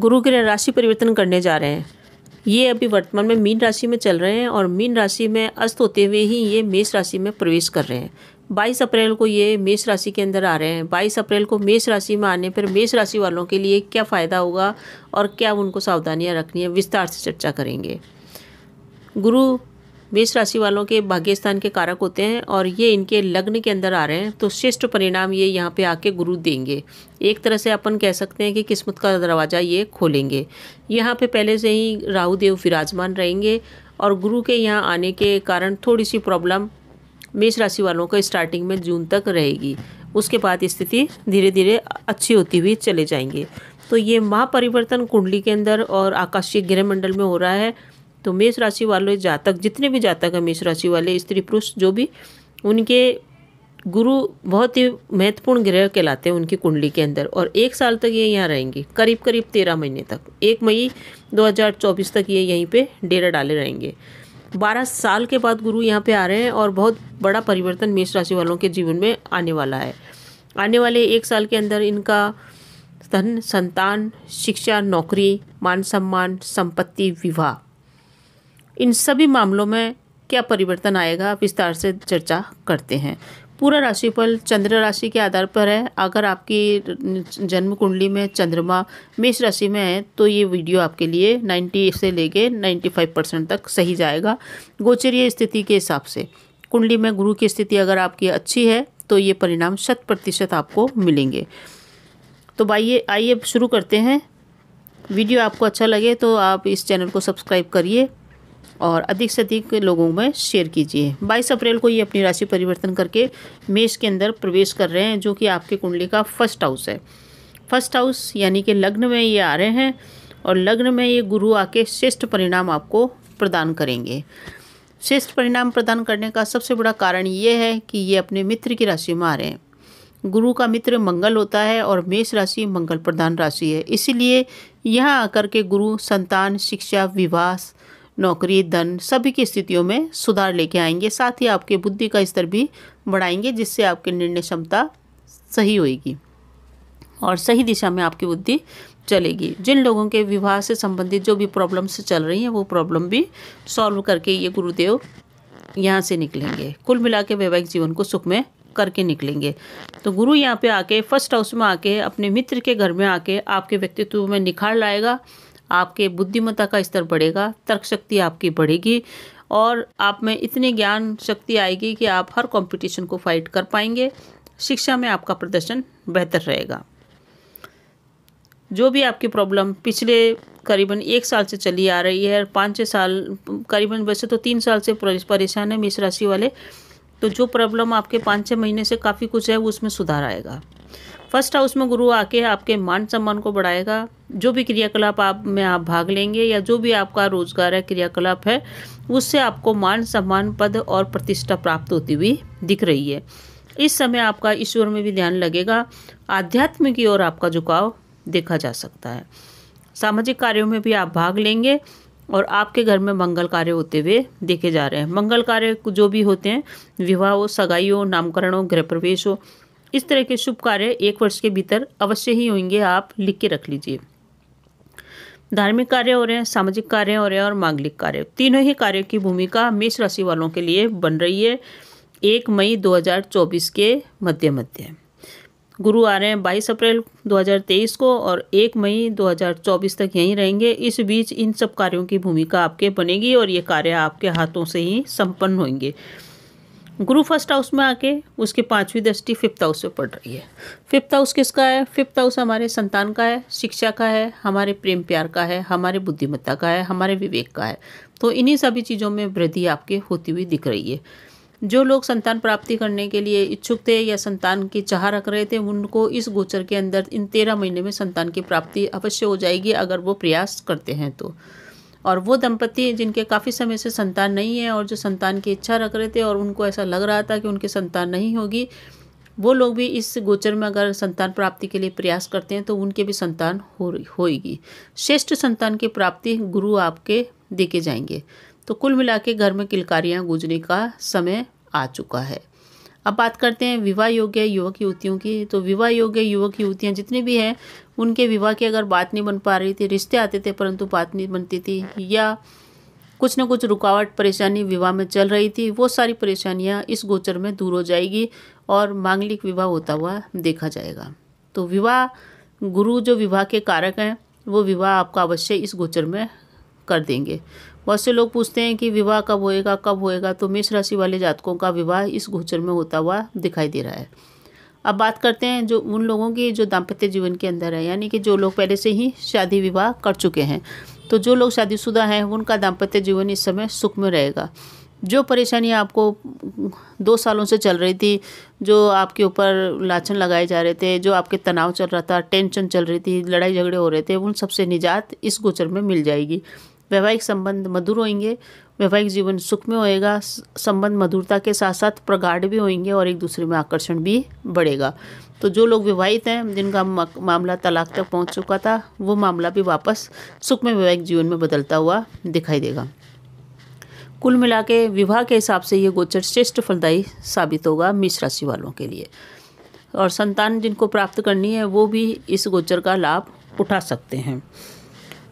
गुरु के राशि परिवर्तन करने जा रहे हैं ये अभी वर्तमान में मीन राशि में चल रहे हैं और मीन राशि में अस्त होते हुए ही ये मेष राशि में प्रवेश कर रहे हैं 22 अप्रैल को ये मेष राशि के अंदर आ रहे हैं 22 अप्रैल को मेष राशि में आने पर मेष राशि वालों के लिए क्या फ़ायदा होगा और क्या उनको सावधानियां रखनी है विस्तार से चर्चा करेंगे गुरु मेष राशि वालों के भाग्यस्थान के कारक होते हैं और ये इनके लग्न के अंदर आ रहे हैं तो श्रेष्ठ परिणाम ये यहाँ पे आके गुरु देंगे एक तरह से अपन कह सकते हैं कि किस्मत का दरवाज़ा ये खोलेंगे यहाँ पे पहले से ही राहु देव विराजमान रहेंगे और गुरु के यहाँ आने के कारण थोड़ी सी प्रॉब्लम मेष राशि वालों को स्टार्टिंग में जून तक रहेगी उसके बाद स्थिति धीरे धीरे अच्छी होती हुई चले जाएंगे तो ये महापरिवर्तन कुंडली के अंदर और आकाशीय गृह मंडल में हो रहा है तो मेष राशि वाले जातक जितने भी जातक हैं मेष राशि वाले स्त्री पुरुष जो भी उनके गुरु बहुत ही महत्वपूर्ण ग्रह कहलाते हैं उनकी कुंडली के अंदर और एक साल तक ये यहाँ रहेंगे करीब करीब तेरह महीने तक एक मई 2024 तक ये यहीं पे डेरा डाले रहेंगे बारह साल के बाद गुरु यहाँ पे आ रहे हैं और बहुत बड़ा परिवर्तन मेष राशि वालों के जीवन में आने वाला है आने वाले एक साल के अंदर इनका धन संतान शिक्षा नौकरी मान सम्मान संपत्ति विवाह इन सभी मामलों में क्या परिवर्तन आएगा विस्तार से चर्चा करते हैं पूरा राशिफल चंद्र राशि के आधार पर है अगर आपकी जन्म कुंडली में चंद्रमा मेष राशि में है तो ये वीडियो आपके लिए 90 से लेके 95 परसेंट तक सही जाएगा गोचरीय स्थिति के हिसाब से कुंडली में गुरु की स्थिति अगर आपकी अच्छी है तो ये परिणाम शत प्रतिशत आपको मिलेंगे तो आइए आइए शुरू करते हैं वीडियो आपको अच्छा लगे तो आप इस चैनल को सब्सक्राइब करिए और अधिक से अधिक लोगों में शेयर कीजिए 22 अप्रैल को ये अपनी राशि परिवर्तन करके मेष के अंदर प्रवेश कर रहे हैं जो कि आपके कुंडली का फर्स्ट हाउस है फर्स्ट हाउस यानी कि लग्न में ये आ रहे हैं और लग्न में ये गुरु आके श्रेष्ठ परिणाम आपको प्रदान करेंगे श्रेष्ठ परिणाम प्रदान करने का सबसे बड़ा कारण ये है कि ये अपने मित्र की राशि में आ रहे हैं गुरु का मित्र मंगल होता है और मेष राशि मंगल प्रधान राशि है इसीलिए यहाँ आकर के गुरु संतान शिक्षा विवाह नौकरी धन सभी की स्थितियों में सुधार लेके आएंगे साथ ही आपके बुद्धि का स्तर भी बढ़ाएंगे जिससे आपकी निर्णय क्षमता सही होगी और सही दिशा में आपकी बुद्धि चलेगी जिन लोगों के विवाह से संबंधित जो भी प्रॉब्लम्स चल रही हैं वो प्रॉब्लम भी सॉल्व करके ये गुरुदेव यहाँ से निकलेंगे कुल मिला के वैवाहिक जीवन को सुख में करके निकलेंगे तो गुरु यहाँ पे आके फर्स्ट हाउस में आके अपने मित्र के घर में आके आपके व्यक्तित्व में निखार लाएगा आपके बुद्धिमत्ता का स्तर बढ़ेगा तर्क शक्ति आपकी बढ़ेगी और आप में इतनी ज्ञान शक्ति आएगी कि आप हर कंपटीशन को फाइट कर पाएंगे शिक्षा में आपका प्रदर्शन बेहतर रहेगा जो भी आपकी प्रॉब्लम पिछले करीबन एक साल से चली आ रही है पाँच छः साल करीबन वैसे तो तीन साल से परेशान है मेष राशि वाले तो जो प्रॉब्लम आपके पाँच छः महीने से काफ़ी कुछ है उसमें सुधार आएगा फर्स्ट हाउस में गुरु आके आपके मान सम्मान को बढ़ाएगा जो भी क्रियाकलाप आप में आप भाग लेंगे या जो भी आपका रोजगार है क्रियाकलाप है उससे आपको मान सम्मान पद और प्रतिष्ठा प्राप्त होती हुई दिख रही है इस समय आपका ईश्वर में भी ध्यान लगेगा आध्यात्म की ओर आपका झुकाव देखा जा सकता है सामाजिक कार्यों में भी आप भाग लेंगे और आपके घर में मंगल कार्य होते हुए देखे जा रहे हैं मंगल कार्य जो भी होते हैं विवाह हो सगाई हो नामकरण हो गृह प्रवेश हो इस तरह के शुभ कार्य एक वर्ष के भीतर अवश्य ही होंगे आप लिख के रख लीजिए धार्मिक कार्य हो रहे हैं सामाजिक कार्य हो रहे हैं और मांगलिक कार्य तीनों ही कार्यो की भूमिका मेष राशि वालों के लिए बन रही है एक मई 2024 के मध्य मध्य गुरु आ रहे हैं 22 अप्रैल 2023 को और 1 मई 2024 तक यहीं रहेंगे इस बीच इन सब कार्यों की भूमिका आपके बनेगी और ये कार्य आपके हाथों से ही संपन्न होंगे गुरु फर्स्ट हाउस में आके उसकी पांचवी दृष्टि फिफ्थ हाउस पे पड़ रही है फिफ्थ हाउस किसका है फिफ्थ हाउस हमारे संतान का है शिक्षा का है हमारे प्रेम प्यार का है हमारे बुद्धिमत्ता का है हमारे विवेक का है तो इन्हीं सभी चीज़ों में वृद्धि आपके होती हुई दिख रही है जो लोग संतान प्राप्ति करने के लिए इच्छुक थे या संतान की चाह रख रहे थे उनको इस गोचर के अंदर इन तेरह महीने में संतान की प्राप्ति अवश्य हो जाएगी अगर वो प्रयास करते हैं तो और वो दंपति जिनके काफ़ी समय से संतान नहीं है और जो संतान की इच्छा रख रहे थे और उनको ऐसा लग रहा था कि उनकी संतान नहीं होगी वो लोग भी इस गोचर में अगर संतान प्राप्ति के लिए प्रयास करते हैं तो उनके भी संतान हो होगी श्रेष्ठ संतान की प्राप्ति गुरु आपके देखे जाएंगे तो कुल मिला के घर में किलकारियाँ गूंजने का समय आ चुका है अब बात करते हैं विवाह योग्य युवक युवतियों की तो विवाह योग्य युवक युवतियाँ जितनी भी हैं उनके विवाह की अगर बात नहीं बन पा रही थी रिश्ते आते थे परंतु बात नहीं बनती थी या कुछ न कुछ रुकावट परेशानी विवाह में चल रही थी वो सारी परेशानियाँ इस गोचर में दूर हो जाएगी और मांगलिक विवाह होता हुआ देखा जाएगा तो विवाह गुरु जो विवाह के कारक हैं वो विवाह आपका अवश्य इस गोचर में कर देंगे बहुत से लोग पूछते हैं कि विवाह कब होएगा कब होएगा तो मेष राशि वाले जातकों का विवाह इस गोचर में होता हुआ दिखाई दे रहा है अब बात करते हैं जो उन लोगों की जो दाम्पत्य जीवन के अंदर है यानी कि जो लोग पहले से ही शादी विवाह कर चुके हैं तो जो लोग शादीशुदा हैं उनका दाम्पत्य जीवन इस समय सुख में रहेगा जो परेशानी आपको दो सालों से चल रही थी जो आपके ऊपर लाछन लगाए जा रहे थे जो आपके तनाव चल रहा था टेंशन चल रही थी लड़ाई झगड़े हो रहे थे उन सबसे निजात इस गोचर में मिल जाएगी वैवाहिक संबंध मधुर होंगे वैवाहिक जीवन सुख में होएगा संबंध मधुरता के साथ साथ प्रगाढ़ भी होंगे और एक दूसरे में आकर्षण भी बढ़ेगा तो जो लोग विवाहित हैं जिनका मामला तलाक तक पहुंच चुका था वो मामला भी वापस सुख में वैवाहिक जीवन में बदलता हुआ दिखाई देगा कुल मिला के विवाह के हिसाब से ये गोचर श्रेष्ठ फलदायी साबित होगा मिश राशि वालों के लिए और संतान जिनको प्राप्त करनी है वो भी इस गोचर का लाभ उठा सकते हैं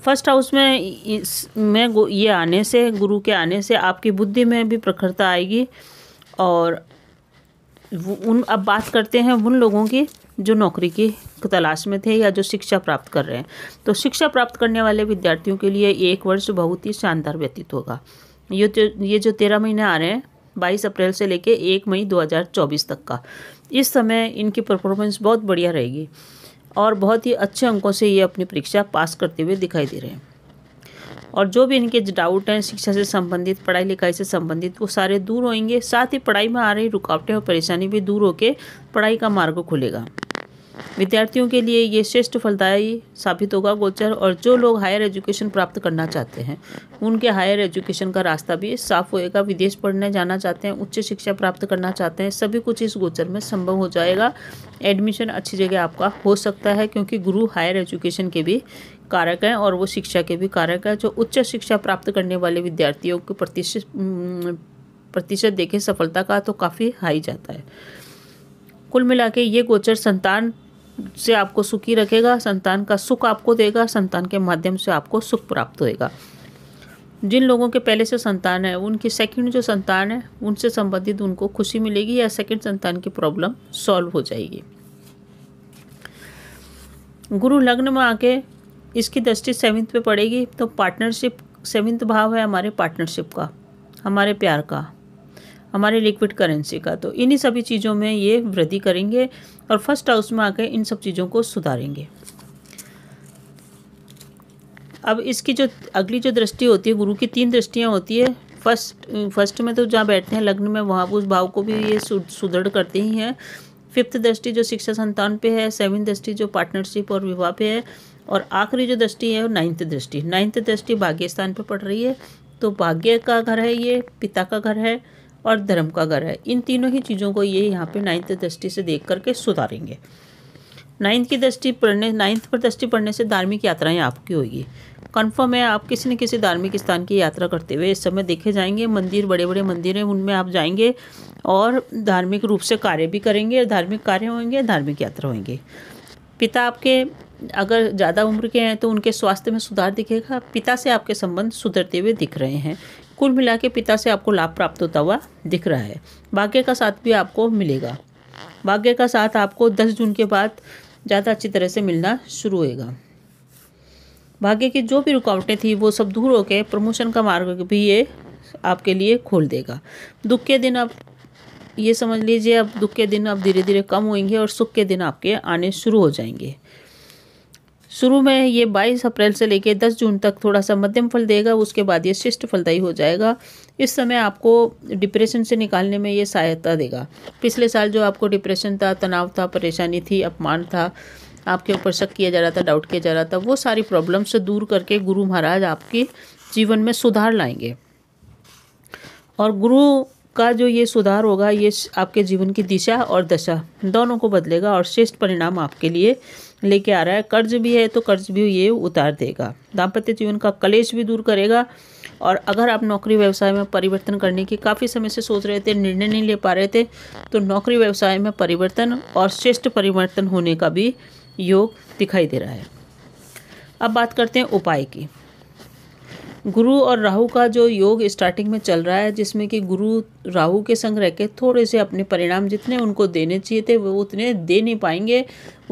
फर्स्ट हाउस में इस में ये आने से गुरु के आने से आपकी बुद्धि में भी प्रखरता आएगी और उन अब बात करते हैं उन लोगों की जो नौकरी की तलाश में थे या जो शिक्षा प्राप्त कर रहे हैं तो शिक्षा प्राप्त करने वाले विद्यार्थियों के लिए एक वर्ष बहुत ही शानदार व्यतीत होगा ये जो ये जो तेरह महीने आ रहे हैं बाईस अप्रैल से लेके एक मई 2024 तक का इस समय इनकी परफॉर्मेंस बहुत बढ़िया रहेगी और बहुत ही अच्छे अंकों से ये अपनी परीक्षा पास करते हुए दिखाई दे रहे हैं और जो भी इनके डाउट हैं शिक्षा से संबंधित पढ़ाई लिखाई से संबंधित वो सारे दूर होंगे साथ ही पढ़ाई में आ रही रुकावटें और परेशानी भी दूर होकर पढ़ाई का मार्ग खुलेगा विद्यार्थियों के लिए ये श्रेष्ठ फलदायी साबित होगा गोचर और जो लोग हायर एजुकेशन प्राप्त करना चाहते हैं उनके हायर एजुकेशन का रास्ता भी साफ होएगा विदेश पढ़ने जाना चाहते हैं उच्च शिक्षा प्राप्त करना चाहते हैं सभी कुछ इस गोचर में संभव हो जाएगा एडमिशन अच्छी जगह आपका हो सकता है क्योंकि गुरु हायर एजुकेशन के भी कारक हैं और वो शिक्षा के भी कारक हैं जो उच्च शिक्षा प्राप्त करने वाले विद्यार्थियों के प्रतिशत देखें सफलता का तो काफ़ी हाई जाता है कुल मिला के ये गोचर संतान से आपको सुखी रखेगा संतान का सुख आपको देगा संतान के माध्यम से आपको सुख प्राप्त होएगा जिन लोगों के पहले से संतान है उनकी सेकंड जो संतान है उनसे संबंधित उनको खुशी मिलेगी या सेकंड संतान की प्रॉब्लम सॉल्व हो जाएगी गुरु लग्न में आके इसकी दृष्टि सेवंथ पे पड़ेगी तो पार्टनरशिप सेवंथ भाव है हमारे पार्टनरशिप का हमारे प्यार का हमारे लिक्विड करेंसी का तो इन्हीं सभी चीज़ों में ये वृद्धि करेंगे और फर्स्ट हाउस में आकर इन सब चीज़ों को सुधारेंगे अब इसकी जो अगली जो दृष्टि होती है गुरु की तीन दृष्टियाँ होती है फर्स्ट फर्स्ट में तो जहाँ बैठते हैं लग्न में वहाँ उस भाव को भी ये सुदृढ़ करते ही हैं फिफ्थ दृष्टि जो शिक्षा संतान पे है सेवन दृष्टि जो पार्टनरशिप और विवाह पे है और आखिरी जो दृष्टि है वो नाइन्थ दृष्टि नाइन्थ दृष्टि भाग्य स्थान पर पड़ रही है तो भाग्य का घर है ये पिता का घर है और धर्म का घर है इन तीनों ही चीज़ों को ये यहाँ पे नाइन्थ दृष्टि से देख करके सुधारेंगे नाइन्थ की दृष्टि पढ़ने नाइन्थ पर दृष्टि पढ़ने से धार्मिक यात्राएं आपकी होगी कन्फर्म है आप किसी न किसी धार्मिक स्थान की यात्रा करते हुए इस समय देखे जाएंगे मंदिर बड़े बड़े मंदिर हैं उनमें आप जाएंगे और धार्मिक रूप से कार्य भी करेंगे धार्मिक कार्य होंगे धार्मिक यात्रा होंगे पिता आपके अगर ज़्यादा उम्र के हैं तो उनके स्वास्थ्य में सुधार दिखेगा पिता से आपके संबंध सुधरते हुए दिख रहे हैं कुल मिला के पिता से आपको लाभ प्राप्त होता हुआ दिख रहा है भाग्य का साथ भी आपको मिलेगा भाग्य का साथ आपको दस जून के बाद ज़्यादा अच्छी तरह से मिलना शुरू होएगा भाग्य की जो भी रुकावटें थी वो सब दूर होकर प्रमोशन का मार्ग भी ये आपके लिए खोल देगा दुख के दिन आप ये समझ लीजिए अब दुख के दिन अब धीरे धीरे कम होंगे और सुख के दिन आपके आने शुरू हो जाएंगे शुरू में ये 22 अप्रैल से लेकर 10 जून तक थोड़ा सा मध्यम फल देगा उसके बाद ये शिष्ट फलदायी हो जाएगा इस समय आपको डिप्रेशन से निकालने में ये सहायता देगा पिछले साल जो आपको डिप्रेशन था तनाव था परेशानी थी अपमान था आपके ऊपर शक किया जा रहा था डाउट किया जा रहा था वो सारी प्रॉब्लम से दूर करके गुरु महाराज आपके जीवन में सुधार लाएंगे और गुरु का जो ये सुधार होगा ये आपके जीवन की दिशा और दशा दोनों को बदलेगा और श्रेष्ठ परिणाम आपके लिए लेके आ रहा है कर्ज भी है तो कर्ज भी ये उतार देगा दाम्पत्य जीवन का कलेश भी दूर करेगा और अगर आप नौकरी व्यवसाय में परिवर्तन करने की काफ़ी समय से सोच रहे थे निर्णय नहीं ले पा रहे थे तो नौकरी व्यवसाय में परिवर्तन और श्रेष्ठ परिवर्तन होने का भी योग दिखाई दे रहा है अब बात करते हैं उपाय की गुरु और राहु का जो योग स्टार्टिंग में चल रहा है जिसमें कि गुरु राहु के संग रह के थोड़े से अपने परिणाम जितने उनको देने चाहिए थे वो उतने दे नहीं पाएंगे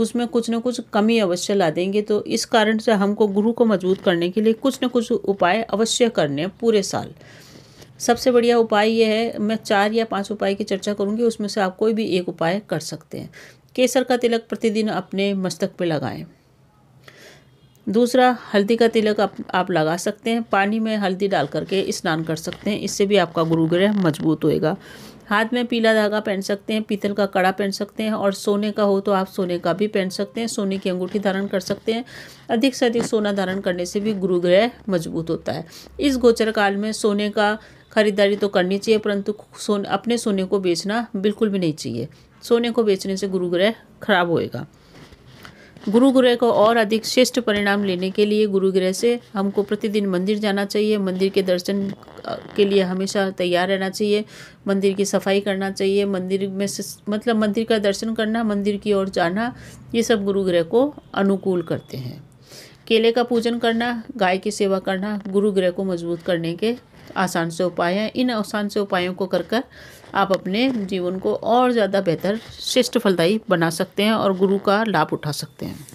उसमें कुछ ना कुछ कमी अवश्य ला देंगे तो इस कारण से हमको गुरु को मजबूत करने के लिए कुछ ना कुछ उपाय अवश्य करने हैं पूरे साल सबसे बढ़िया उपाय ये है मैं चार या पाँच उपाय की चर्चा करूँगी उसमें से आप कोई भी एक उपाय कर सकते हैं केसर का तिलक प्रतिदिन अपने मस्तक पर लगाएं दूसरा हल्दी का तिलक आप, आप लगा सकते हैं पानी में हल्दी डाल करके स्नान कर सकते हैं इससे भी आपका गुरु ग्रह मजबूत होएगा हाथ में पीला धागा पहन सकते हैं पीतल का कड़ा पहन सकते हैं और सोने का हो तो आप सोने का भी पहन सकते हैं सोने की अंगूठी धारण कर सकते हैं अधिक से अधिक सोना धारण करने से भी गुरु ग्रह मजबूत होता है इस गोचर काल में सोने का खरीदारी तो करनी चाहिए परंतु सोने अपने सोने को बेचना बिल्कुल भी नहीं चाहिए सोने को बेचने से गुरु ग्रह खराब होएगा गुरु ग्रह को और अधिक श्रेष्ठ परिणाम लेने के लिए गुरु ग्रह से हमको प्रतिदिन मंदिर जाना चाहिए मंदिर के दर्शन के लिए हमेशा तैयार रहना चाहिए मंदिर की सफाई करना चाहिए मंदिर में से मतलब मंदिर का दर्शन करना मंदिर की ओर जाना ये सब गुरु ग्रह को अनुकूल करते हैं केले का पूजन करना गाय की सेवा करना गुरु ग्रह को मजबूत करने के आसान से उपाय हैं इन आसान से उपायों को कर कर आप अपने जीवन को और ज़्यादा बेहतर श्रेष्ठ फलदायी बना सकते हैं और गुरु का लाभ उठा सकते हैं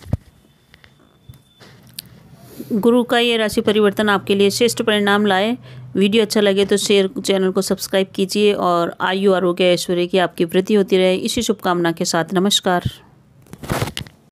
गुरु का ये राशि परिवर्तन आपके लिए श्रेष्ठ परिणाम लाए वीडियो अच्छा लगे तो शेयर चैनल को सब्सक्राइब कीजिए और आयु आरोग्य ऐश्वर्य की आपकी वृद्धि होती रहे इसी शुभकामना के साथ नमस्कार